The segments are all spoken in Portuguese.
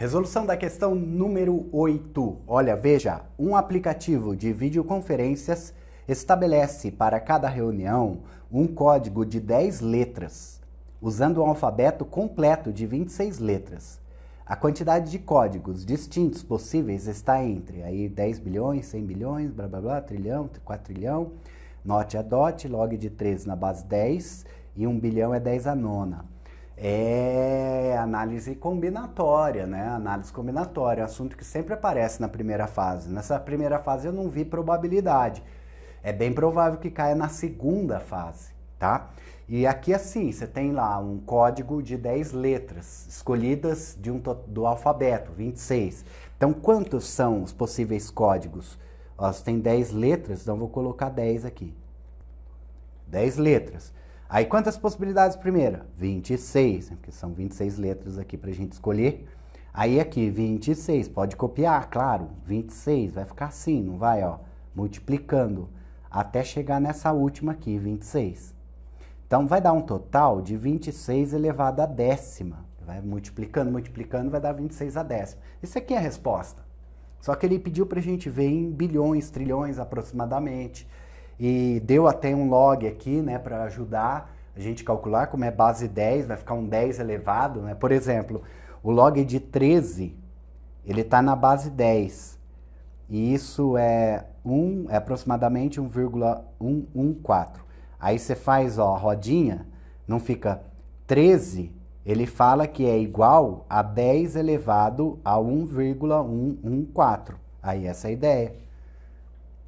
Resolução da questão número 8. Olha, veja, um aplicativo de videoconferências estabelece para cada reunião um código de 10 letras, usando um alfabeto completo de 26 letras. A quantidade de códigos distintos possíveis está entre aí 10 bilhões, 100 bilhões, blá blá blá, trilhão, 4 trilhão. Note a dot, log de 3 na base 10 e 1 bilhão é 10 a nona. É análise combinatória, né? Análise combinatória, assunto que sempre aparece na primeira fase. Nessa primeira fase eu não vi probabilidade. É bem provável que caia na segunda fase, tá? E aqui assim, você tem lá um código de 10 letras escolhidas de um do alfabeto, 26. Então, quantos são os possíveis códigos? Ó, você tem 10 letras, então vou colocar 10 aqui. 10 letras. Aí quantas possibilidades primeiro? 26, né? porque são 26 letras aqui para a gente escolher. Aí aqui, 26, pode copiar, claro, 26, vai ficar assim, não vai? Ó, multiplicando até chegar nessa última aqui, 26. Então vai dar um total de 26 elevado à décima. Vai multiplicando, multiplicando, vai dar 26 à décima. Isso aqui é a resposta. Só que ele pediu para a gente ver em bilhões, trilhões aproximadamente e deu até um log aqui, né, para ajudar a gente calcular como é base 10, vai ficar um 10 elevado, né? Por exemplo, o log de 13, ele está na base 10. E isso é, um, é aproximadamente 1,114. Aí você faz, ó, rodinha, não fica 13, ele fala que é igual a 10 elevado a 1,114. Aí essa é a ideia.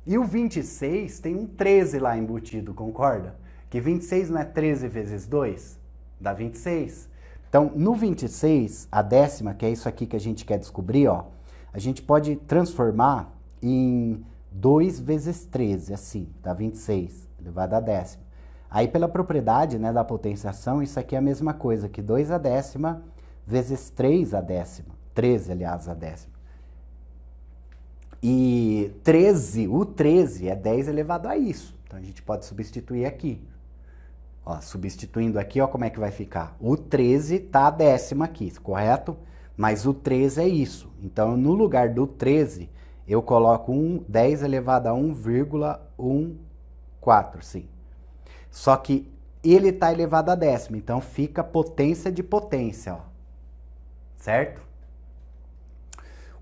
E o 26 tem um 13 lá embutido, concorda? Que 26 não é 13 vezes 2? Dá 26. Então, no 26, a décima, que é isso aqui que a gente quer descobrir, ó, a gente pode transformar em 2 vezes 13, assim, dá 26, elevado à décima. Aí, pela propriedade né, da potenciação, isso aqui é a mesma coisa que 2 à décima vezes 3 à décima, 13, aliás, à décima. E 13, o 13 é 10 elevado a isso. Então a gente pode substituir aqui. Ó, substituindo aqui, ó, como é que vai ficar? O 13 está a décima aqui, correto? Mas o 13 é isso. Então no lugar do 13, eu coloco um 10 elevado a 1,14, sim. Só que ele está elevado a décima, então fica potência de potência, ó. certo?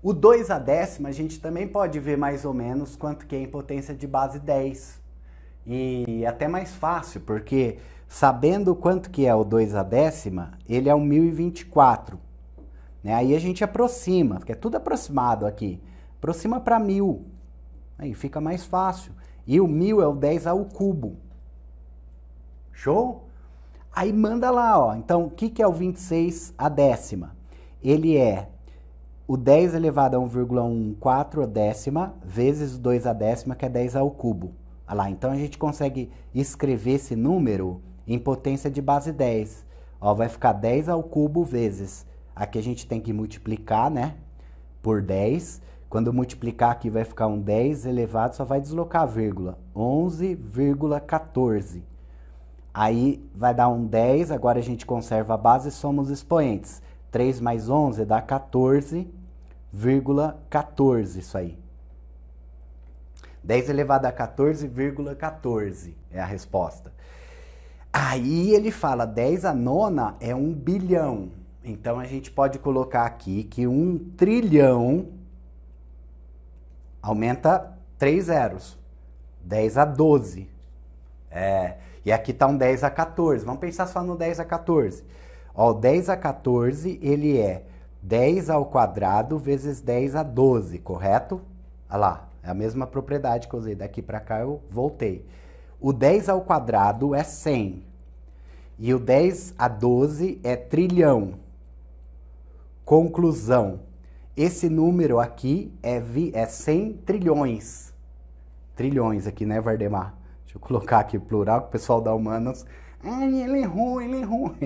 O 2 a décima a gente também pode ver mais ou menos quanto que é em potência de base 10. E até mais fácil, porque sabendo quanto que é o 2 a décima, ele é o 1024. Né? Aí a gente aproxima, porque é tudo aproximado aqui. Aproxima para 1000. Aí fica mais fácil. E o 1000 é o 10 ao cubo. Show? Aí manda lá, ó. Então, o que, que é o 26 a décima? Ele é o 10 elevado a 1,14 a décima, vezes 2 a décima, que é 10 ao cubo. Olha lá, então a gente consegue escrever esse número em potência de base 10. Ó, vai ficar 10 ao cubo vezes. Aqui a gente tem que multiplicar, né? Por 10. Quando multiplicar aqui vai ficar um 10 elevado, só vai deslocar a vírgula. 11,14. Aí vai dar um 10, agora a gente conserva a base e soma os expoentes. 3 mais 11 dá 14 14, isso aí. 10 elevado a 14,14 14 é a resposta. Aí ele fala 10 a nona é um bilhão. Então a gente pode colocar aqui que um trilhão aumenta 3 zeros. 10 a 12. É, e aqui está um 10 a 14. Vamos pensar só no 10 a 14. Ó, o 10 a 14 ele é 10 ao quadrado vezes 10 a 12, correto? Olha lá, é a mesma propriedade que eu usei daqui para cá, eu voltei. O 10 ao quadrado é 100. E o 10 a 12 é trilhão. Conclusão. Esse número aqui é, vi, é 100 trilhões. Trilhões aqui, né, Vardemar? Deixa eu colocar aqui plural, que o pessoal da Humanas... Ai, ah, ele é ruim, ele é ruim.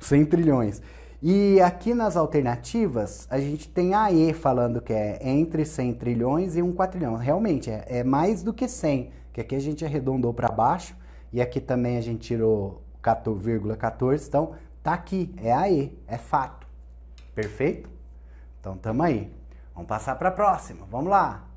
100 trilhões. E aqui nas alternativas, a gente tem a E falando que é entre 100 trilhões e 1 quatrilhão. Realmente, é, é mais do que 100, que aqui a gente arredondou para baixo e aqui também a gente tirou 14,14. Então, tá aqui, é a E, é fato. Perfeito? Então, tamo aí. Vamos passar para a próxima. Vamos lá.